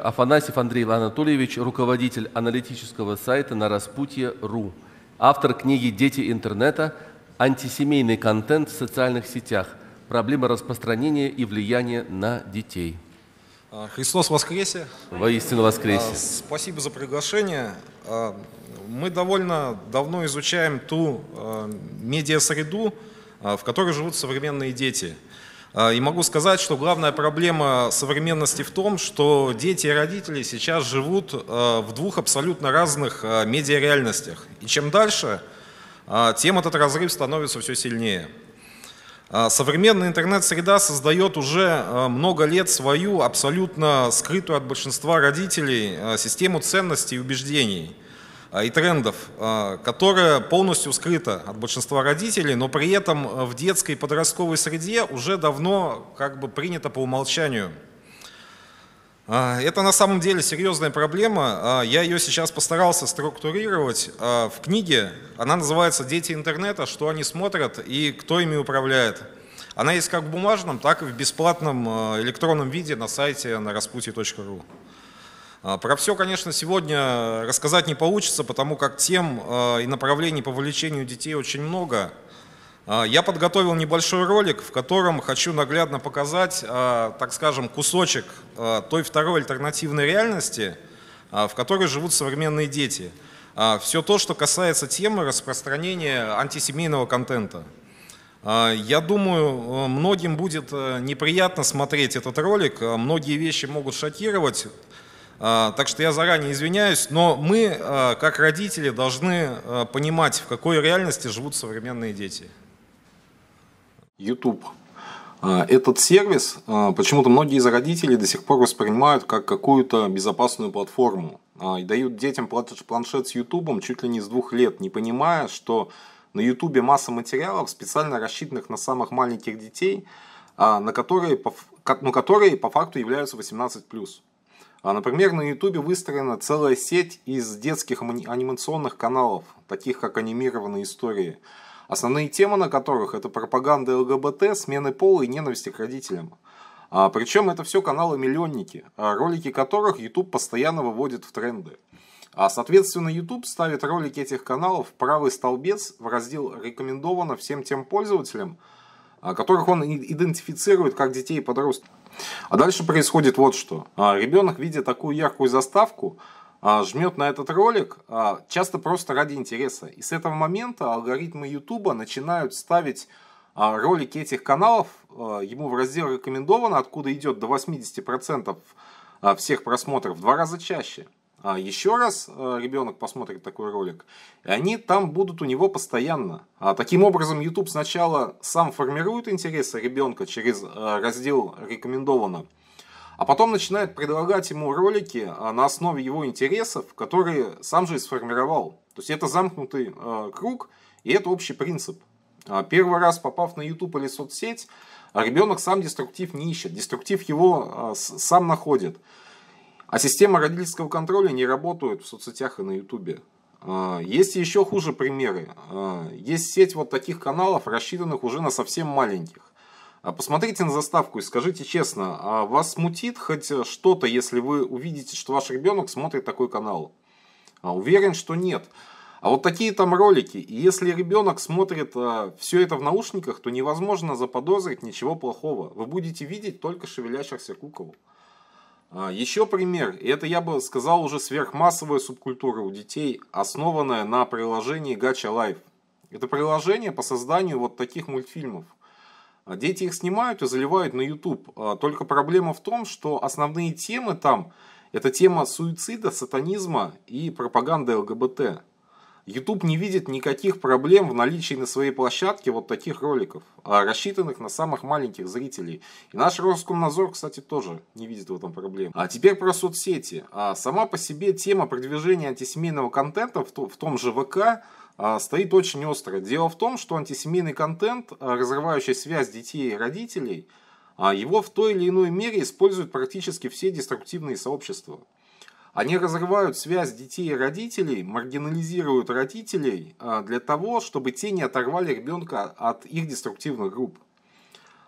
Афанасьев Андрей Анатольевич, руководитель аналитического сайта на распутье.ру, автор книги «Дети интернета. Антисемейный контент в социальных сетях. Проблема распространения и влияния на детей». А, Христос воскресе! Воистину воскресе! А, спасибо за приглашение. А, мы довольно давно изучаем ту медиасреду, в которой живут современные дети – а, и могу сказать, что главная проблема современности в том, что дети и родители сейчас живут а, в двух абсолютно разных а, медиареальностях. И чем дальше, тем этот разрыв становится все сильнее. Современная интернет-среда создает уже много лет свою абсолютно скрытую от большинства родителей систему ценностей и убеждений – а, и трендов, а, которая полностью скрыта от большинства родителей, но при этом э, в детской и подростковой среде уже давно как бы принято по умолчанию. А, это на самом деле серьезная проблема. Я ее сейчас постарался структурировать в книге. Она называется «Дети интернета. Что они смотрят и кто ими управляет». Она есть как в бумажном, так и в бесплатном электронном виде на сайте на распутье.ру. А, про все, конечно, сегодня рассказать не получится, потому как тем а, и направлений по вовлечению детей очень много. А, я подготовил небольшой ролик, в котором хочу наглядно показать, так скажем, кусочек той второй альтернативной реальности, в которой живут современные дети. Все то, что касается темы распространения антисемейного контента. Я думаю, э, многим будет э, неприятно смотреть этот ролик, э, многие вещи могут шокировать, а, так что я заранее извиняюсь, но мы, а, как родители, должны а, понимать, в какой реальности живут современные дети. YouTube. Этот сервис почему-то многие из родителей до сих пор воспринимают как какую-то безопасную платформу и дают детям планшет с YouTube чуть ли не с двух лет, не понимая, что на YouTube масса материалов, специально рассчитанных на самых маленьких детей, на которые, ну, которые по факту являются 18+. А, например, на Ютубе выстроена целая сеть из детских анимационных каналов, таких как анимированные истории. Основные темы на которых это пропаганда ЛГБТ, смены пола и ненависти к родителям. А, причем это все каналы-миллионники, а, ролики которых YouTube постоянно выводит в тренды. А, соответственно, YouTube ставит ролики этих каналов в правый столбец в раздел «Рекомендовано всем тем пользователям», которых он идентифицирует как детей и подростков. А дальше происходит вот что. А, Ребенок, видя такую яркую заставку, а, жмет на этот ролик, а, часто просто ради интереса. И с этого момента алгоритмы YouTube начинают ставить ролики этих каналов ему в раздел рекомендовано, откуда идет до 80% всех просмотров, в два раза чаще. А еще раз э, ребенок посмотрит такой ролик, и они там будут у него постоянно. А таким образом, YouTube сначала сам формирует интересы ребенка через э, раздел «Рекомендовано», а потом начинает предлагать ему ролики а, на основе его интересов, которые сам же и сформировал. То есть это замкнутый э, круг, и это общий принцип. Первый раз попав на YouTube или соцсеть, ребенок сам деструктив не ищет, деструктив его сам находит. А система родительского контроля не работает в соцсетях и на ютубе. А, есть еще хуже примеры. А, есть сеть вот таких каналов, рассчитанных уже на совсем маленьких. А посмотрите на заставку и скажите честно, а вас смутит хоть что-то, если вы увидите, что ваш ребенок смотрит такой канал? уверен, что нет. А вот такие там ролики, и если ребенок смотрит а, все это в наушниках, то невозможно заподозрить ничего плохого. Вы будете видеть только шевелящихся кукол. А, Еще пример, и это я бы сказал уже сверхмассовая субкультура у детей, основанная на приложении Gacha Life. Это приложение по созданию вот таких мультфильмов. А, дети их снимают и заливают на YouTube. А, только проблема в том, что основные темы там это тема суицида, сатанизма и пропаганда ЛГБТ. YouTube не видит никаких проблем в наличии на своей площадке вот таких роликов, а рассчитанных на самых маленьких зрителей. И наш Роскомнадзор, кстати, тоже не видит в этом проблем. А теперь про соцсети. А сама по себе тема продвижения антисемейного контента в, в том же ВК а, стоит очень остро. Дело в том, что антисемейный контент, разрывающий связь детей и родителей, его в той или иной мере используют практически все деструктивные сообщества. Они разрывают связь детей и родителей, маргинализируют родителей а, для того, чтобы те не оторвали ребенка от их деструктивных групп.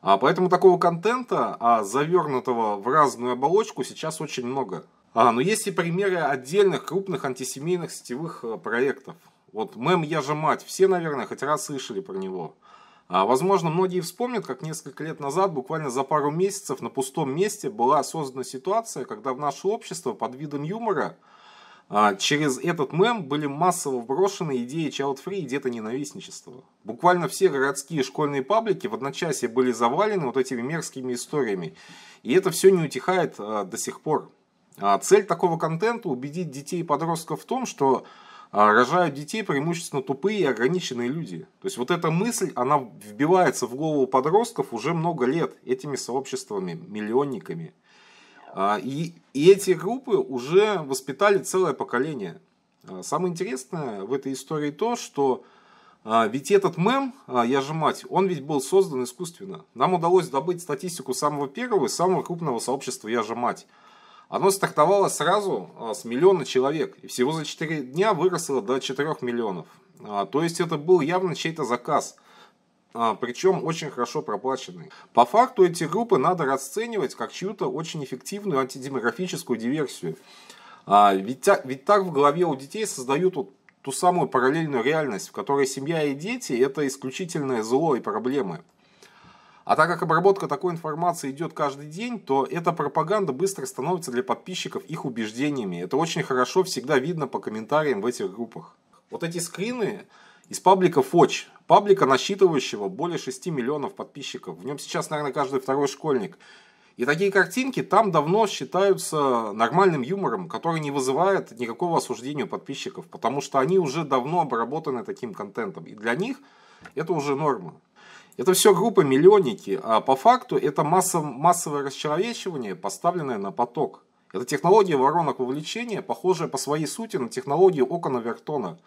А, поэтому такого контента, а, завернутого в разную оболочку, сейчас очень много. Но есть и примеры отдельных крупных антисемейных сетевых проектов. Вот мем я же мать», все, наверное, хоть раз слышали про него – а, возможно, многие вспомнят, как несколько лет назад, буквально за пару месяцев на пустом месте была создана ситуация, когда в наше общество под видом юмора а, через этот мем были массово вброшены идеи Child Free и ненавистничество. Буквально все городские школьные паблики в одночасье были завалены вот этими мерзкими историями. И это все не утихает а, до сих пор. Цель такого контента – убедить детей и подростков в том, что а, рожают детей преимущественно тупые и ограниченные люди. То есть вот эта мысль, она вбивается в голову подростков уже много лет этими сообществами, миллионниками. А, и, и эти группы уже воспитали целое поколение. А, самое интересное в этой истории то, что ведь этот мем, я же мать, он ведь был создан искусственно. Нам удалось добыть статистику самого первого и самого крупного сообщества «Я же мать». Оно стартовало сразу а, с миллиона человек, и всего за 4 дня выросло до 4 миллионов. А, то есть это был явно чей-то заказ, а, причем очень хорошо проплаченный. По факту эти группы надо расценивать как чью-то очень эффективную антидемографическую диверсию. Ведь, ведь так в голове у детей создают вот ту самую параллельную реальность, в которой семья и дети – это исключительное зло и проблемы – а так как обработка такой информации идет каждый день, то эта пропаганда быстро становится для подписчиков их убеждениями. Это очень хорошо всегда видно по комментариям в этих группах. Вот эти скрины из паблика Фоч, паблика, насчитывающего более 6 миллионов подписчиков. В нем сейчас, наверное, каждый второй школьник. И такие картинки там давно считаются нормальным юмором, который не вызывает никакого осуждения у подписчиков, потому что они уже давно обработаны таким контентом. И для них это уже норма. Это все группа миллионники, а по факту это массов, массовое расчеловечивание, поставленное на поток. Это технология воронок вовлечения, похожая по своей сути на технологию окон Авертона,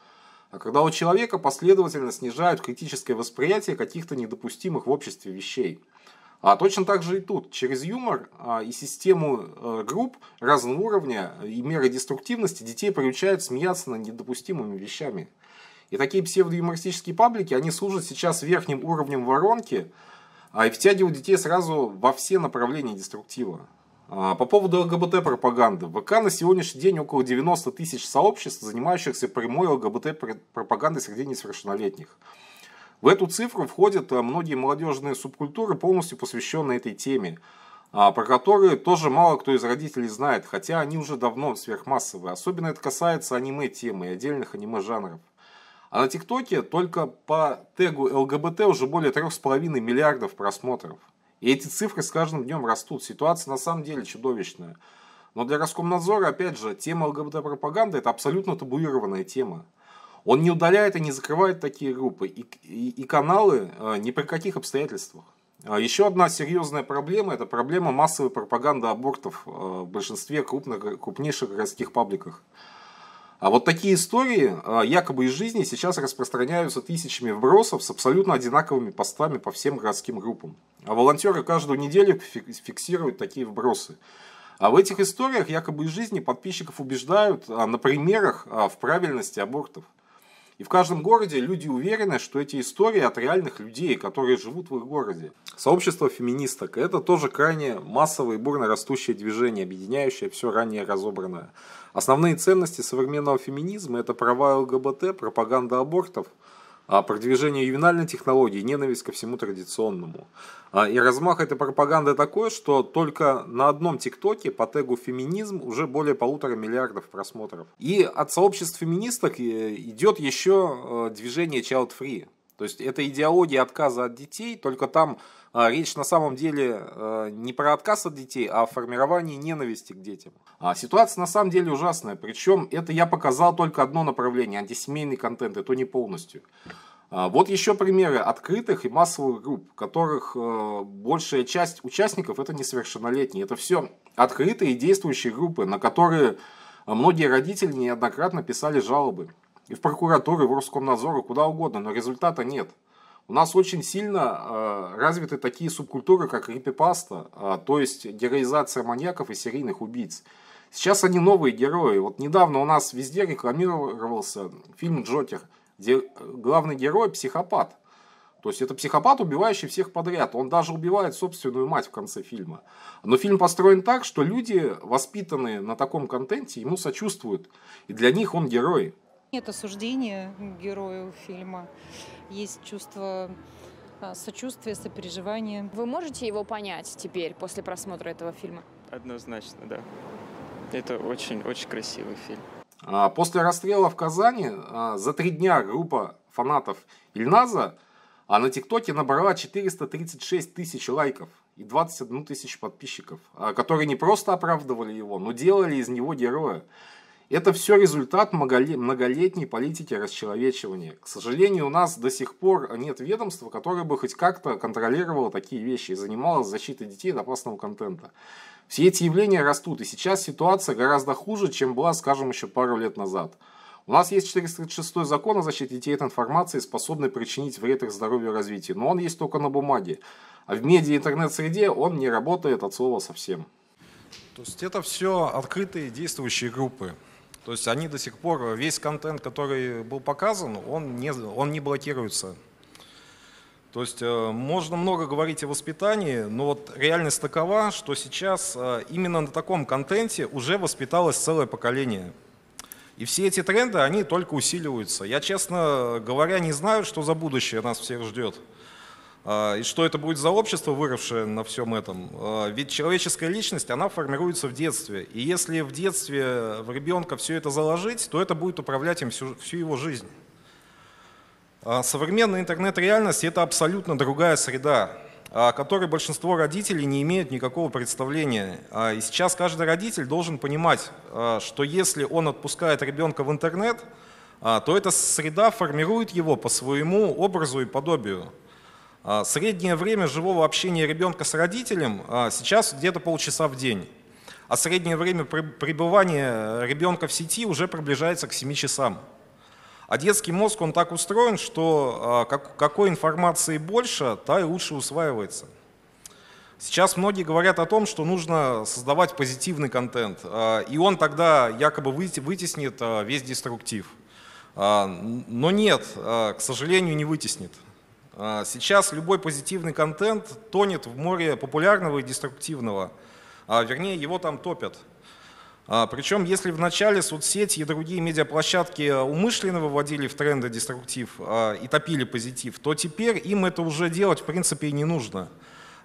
а когда у человека последовательно снижают критическое восприятие каких-то недопустимых в обществе вещей. А точно так же и тут, через юмор а, и систему э, групп разного уровня и меры деструктивности детей приучают смеяться над недопустимыми вещами. И такие псевдоюмористические паблики, они служат сейчас верхним уровнем воронки а, и втягивают детей сразу во все направления деструктива. А, по поводу ЛГБТ-пропаганды. В ВК на сегодняшний день около 90 тысяч сообществ, занимающихся прямой ЛГБТ-пропагандой среди несовершеннолетних. В эту цифру входят а, многие молодежные субкультуры, полностью посвященные этой теме, а, про которые тоже мало кто из родителей знает, хотя они уже давно сверхмассовые. Особенно это касается аниме-темы и отдельных аниме-жанров. А на ТикТоке только по тегу ЛГБТ уже более 3,5 миллиардов просмотров. И эти цифры с каждым днем растут. Ситуация на самом деле чудовищная. Но для Роскомнадзора, опять же, тема ЛГБТ-пропаганды – это абсолютно табуированная тема. Он не удаляет и не закрывает такие группы и, и, и каналы э, ни при каких обстоятельствах. А еще одна серьезная проблема – это проблема массовой пропаганды абортов э, в большинстве крупных, крупнейших городских пабликах. А вот такие истории а, якобы из жизни сейчас распространяются тысячами вбросов с абсолютно одинаковыми постами по всем городским группам. А волонтеры каждую неделю фиксируют такие вбросы. А в этих историях якобы из жизни подписчиков убеждают а, на примерах а, в правильности абортов. И в каждом городе люди уверены, что эти истории от реальных людей, которые живут в их городе. Сообщество феминисток – это тоже крайне массовое и бурно растущее движение, объединяющее все ранее разобранное. Основные ценности современного феминизма – это права ЛГБТ, пропаганда абортов – а продвижение ювенальной технологии, ненависть ко всему традиционному. А, и размах этой пропаганды такой, что только на одном ТикТоке по тегу «феминизм» уже более полутора миллиардов просмотров. И от сообществ феминисток э, идет еще э, движение Child Free, то есть это идеология отказа от детей, только там а, речь на самом деле а, не про отказ от детей, а о формировании ненависти к детям. А ситуация на самом деле ужасная, причем это я показал только одно направление, антисемейный контент, и то не полностью. А, вот еще примеры открытых и массовых групп, которых э, большая часть участников это несовершеннолетние. Это все открытые и действующие группы, на которые многие родители неоднократно писали жалобы и в прокуратуру, и в Роскомнадзор, и куда угодно, но результата нет. У нас очень сильно э, развиты такие субкультуры, как рипипаста, э, то есть героизация маньяков и серийных убийц. Сейчас они новые герои. Вот недавно у нас везде рекламировался фильм «Джокер», где э, главный герой – психопат. То есть это психопат, убивающий всех подряд. Он даже убивает собственную мать в конце фильма. Но фильм построен так, что люди, воспитанные на таком контенте, ему сочувствуют. И для них он герой. Нет осуждения герою фильма, есть чувство а, сочувствия, сопереживания. Вы можете его понять теперь, после просмотра этого фильма? Однозначно, да. Это очень-очень красивый фильм. А, после расстрела в Казани а, за три дня группа фанатов Ильназа а на ТикТоке набрала 436 тысяч лайков и 21 тысяч подписчиков, которые не просто оправдывали его, но делали из него героя. Это все результат многолетней политики расчеловечивания. К сожалению, у нас до сих пор нет ведомства, которое бы хоть как-то контролировало такие вещи и занималось защитой детей от опасного контента. Все эти явления растут, и сейчас ситуация гораздо хуже, чем была, скажем, еще пару лет назад. У нас есть 436 закон о защите детей от информации, способный причинить вред их здоровью и развитию, но он есть только на бумаге. А в медиа интернет-среде он не работает от слова совсем. То есть это все открытые действующие группы. То есть они до сих пор, весь контент, который был показан, он не, он не блокируется. То есть э, можно много говорить о воспитании, но вот реальность такова, что сейчас э, именно на таком контенте уже воспиталось целое поколение. И все эти тренды, они только усиливаются. Я, честно говоря, не знаю, что за будущее нас всех ждет. А, и что это будет за общество, выросшее на всем этом? А, ведь человеческая личность, она формируется в детстве. И если в детстве в ребенка все это заложить, то это будет управлять им всю, всю его жизнь. А, современная интернет-реальность – это абсолютно другая среда, о которой большинство родителей не имеют никакого представления. И сейчас каждый родитель должен понимать, что если он отпускает ребенка в интернет, то эта среда формирует его по своему образу и подобию. А, среднее время живого общения ребенка с родителем а, сейчас где-то полчаса в день, а среднее время пребывания э, ребенка в сети уже приближается к 7 часам. А детский мозг, он так устроен, что а, какой информации больше, та и лучше усваивается. Сейчас многие говорят о том, что нужно создавать позитивный контент, и он тогда якобы вытеснит весь деструктив. Но нет, к сожалению, не вытеснит. А, сейчас любой позитивный контент тонет в море популярного и деструктивного, а вернее его там топят. А, Причем, если в начале соцсети и другие медиаплощадки умышленно выводили в тренды деструктив а, и топили позитив, то теперь им это уже делать в принципе и не нужно.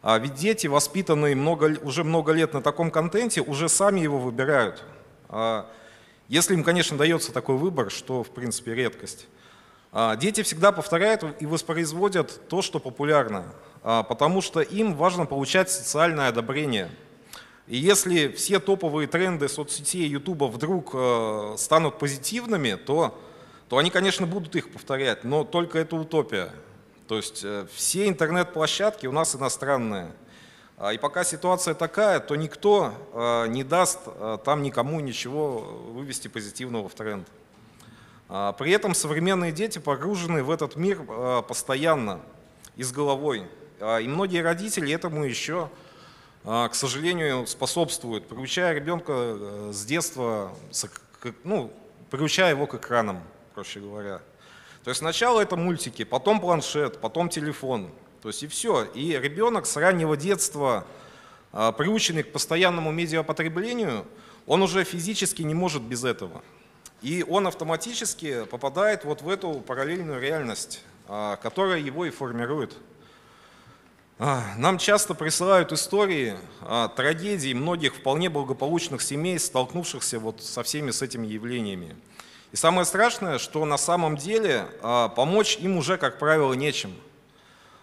Ведь дети, воспитанные много, уже много лет на таком контенте, уже сами его выбирают. Если им, конечно, дается такой выбор, что в принципе редкость. А, дети всегда повторяют и воспроизводят то, что популярно, а, потому что им важно получать социальное одобрение. И если все топовые тренды соцсетей Ютуба вдруг э, станут позитивными, то, то они, конечно, будут их повторять, но только это утопия. То есть э, все интернет-площадки у нас иностранные. А, и пока ситуация такая, то никто э, не даст там никому ничего вывести позитивного в тренд. А, при этом современные дети погружены в этот мир а, постоянно и с головой. А, и многие родители этому еще, к сожалению, способствуют, приучая ребенка э, с детства, ну, приучая его к экранам, проще говоря. То есть сначала это мультики, потом планшет, потом телефон. То есть и все. И ребенок с раннего детства, приученный к постоянному медиапотреблению, он уже физически не может без этого. И он автоматически попадает вот в эту параллельную реальность, а, которая его и формирует. А, нам часто присылают истории трагедий многих вполне благополучных семей, столкнувшихся вот со всеми с этими явлениями. И самое страшное, что на самом деле а, помочь им уже, как правило, нечем –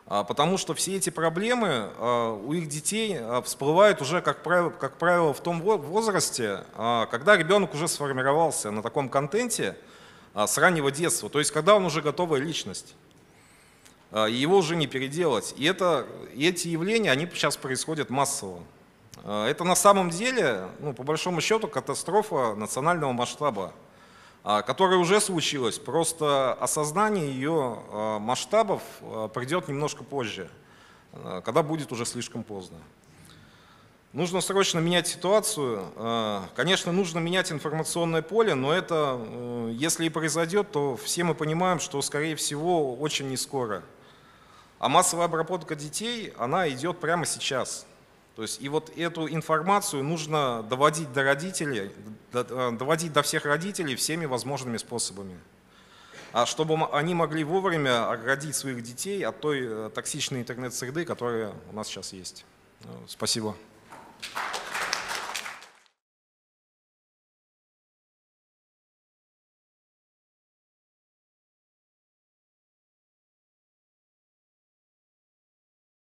а, потому что все эти проблемы а, у их детей а, всплывают уже, как правило, как правило в том возрасте, когда ребенок уже сформировался на таком контенте с раннего детства, то есть когда он уже готовая личность. Его уже не переделать. И, это, и эти явления, они сейчас происходят массово. Это на самом деле, ну, по большому счету, катастрофа национального масштаба. А, которая уже случилась, просто осознание ее а, масштабов а, придет немножко позже, когда будет уже слишком поздно. Нужно срочно менять ситуацию. Конечно, нужно менять информационное поле, но это, если и произойдет, то все мы понимаем, что, скорее всего, очень не скоро. А массовая обработка детей, она идет прямо сейчас – то есть и вот эту информацию нужно доводить до родителей, э, доводить до всех родителей всеми возможными способами. А чтобы они могли вовремя оградить своих детей от той э, токсичной интернет-среды, которая у нас сейчас есть. Э, спасибо. Спасибо.